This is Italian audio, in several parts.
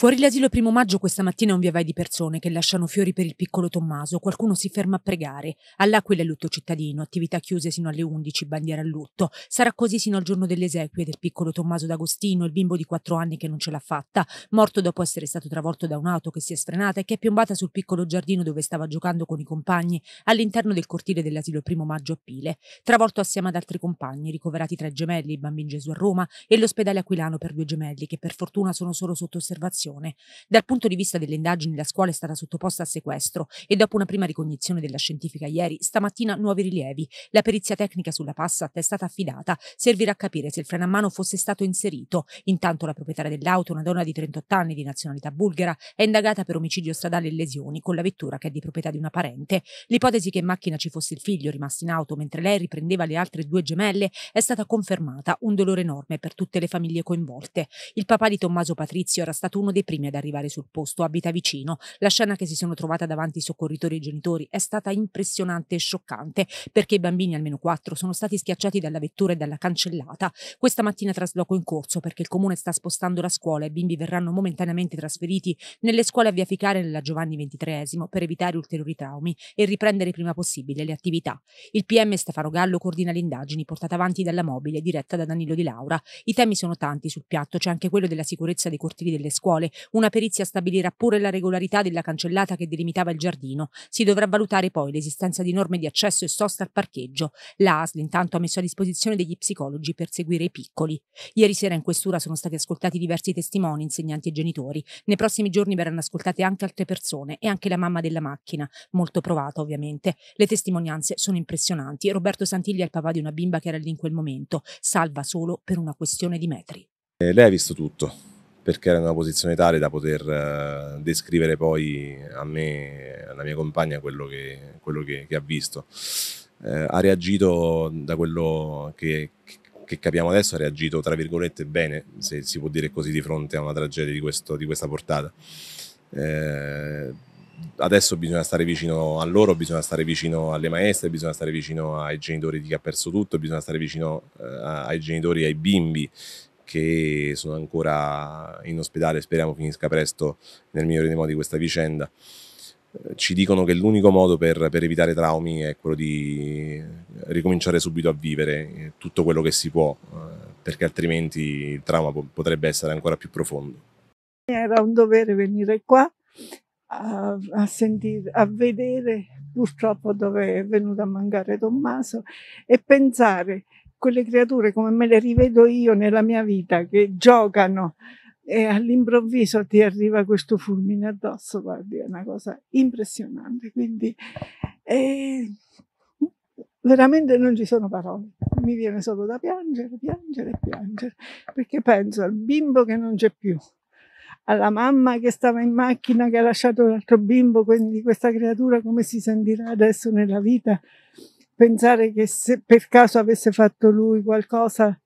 Fuori l'asilo primo maggio questa mattina è un viavai di persone che lasciano fiori per il piccolo Tommaso. Qualcuno si ferma a pregare. All'Aquila è lutto cittadino, attività chiuse sino alle 11, bandiera a lutto. Sarà così sino al giorno delle esequie del piccolo Tommaso d'Agostino, il bimbo di 4 anni che non ce l'ha fatta, morto dopo essere stato travolto da un'auto che si è sfrenata e che è piombata sul piccolo giardino dove stava giocando con i compagni all'interno del cortile dell'asilo primo maggio a Pile. Travolto assieme ad altri compagni, ricoverati tre gemelli, il bambino Gesù a Roma e l'ospedale aquilano per due gemelli che per fortuna sono solo sotto osservazione situazione. Dal punto di vista delle indagini la scuola è stata sottoposta a sequestro e dopo una prima ricognizione della scientifica ieri, stamattina nuovi rilievi. La perizia tecnica sulla passat è stata affidata, servirà a capire se il freno a mano fosse stato inserito. Intanto la proprietaria dell'auto, una donna di 38 anni di nazionalità bulgara, è indagata per omicidio stradale e lesioni con la vettura che è di proprietà di una parente. L'ipotesi che in macchina ci fosse il figlio rimasto in auto mentre lei riprendeva le altre due gemelle è stata confermata, un dolore enorme per tutte le famiglie coinvolte. Il papà di Tommaso Patrizio era stato uno dei dei primi ad arrivare sul posto, abita vicino. La scena che si sono trovata davanti i soccorritori e i genitori è stata impressionante e scioccante perché i bambini, almeno quattro, sono stati schiacciati dalla vettura e dalla cancellata. Questa mattina trasloco in corso perché il comune sta spostando la scuola e i bimbi verranno momentaneamente trasferiti nelle scuole a Via Ficare nella Giovanni XXIII per evitare ulteriori traumi e riprendere prima possibile le attività. Il PM Stefano Gallo coordina le indagini portate avanti dalla mobile diretta da Danilo Di Laura. I temi sono tanti sul piatto, c'è anche quello della sicurezza dei cortili delle scuole, una perizia stabilirà pure la regolarità della cancellata che delimitava il giardino. Si dovrà valutare poi l'esistenza di norme di accesso e sosta al parcheggio. La ASL intanto ha messo a disposizione degli psicologi per seguire i piccoli. Ieri sera in questura sono stati ascoltati diversi testimoni, insegnanti e genitori. Nei prossimi giorni verranno ascoltate anche altre persone e anche la mamma della macchina, molto provata ovviamente. Le testimonianze sono impressionanti. Roberto Santilli è il papà di una bimba che era lì in quel momento, salva solo per una questione di metri. Eh, lei ha visto tutto, perché era in una posizione tale da poter eh, descrivere poi a me, alla mia compagna, quello che, quello che, che ha visto. Eh, ha reagito da quello che, che, capiamo adesso, ha reagito tra virgolette bene, se si può dire così, di fronte a una tragedia di, questo, di questa portata. Eh, adesso bisogna stare vicino a loro, bisogna stare vicino alle maestre, bisogna stare vicino ai genitori di chi ha perso tutto, bisogna stare vicino eh, ai genitori ai bimbi che sono ancora in ospedale, speriamo finisca presto nel migliore dei modi questa vicenda. Eh, ci dicono che l'unico modo per, per evitare traumi è quello di eh, ricominciare subito a vivere eh, tutto quello che si può, perché altrimenti il trauma potrebbe essere ancora più profondo. Era un dovere venire qua a, a, sentire, a vedere purtroppo dove è venuto a mancare Tommaso e pensare quelle creature come me le rivedo io nella mia vita, che giocano e all'improvviso ti arriva questo fulmine addosso, guardi, è una cosa impressionante. Quindi eh, veramente non ci sono parole, mi viene solo da piangere, piangere, piangere, perché penso al bimbo che non c'è più, alla mamma che stava in macchina che ha lasciato l'altro bimbo, quindi questa creatura come si sentirà adesso nella vita? pensare che se per caso avesse fatto lui qualcosa,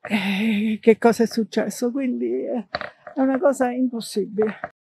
eh, che cosa è successo. Quindi eh, è una cosa impossibile.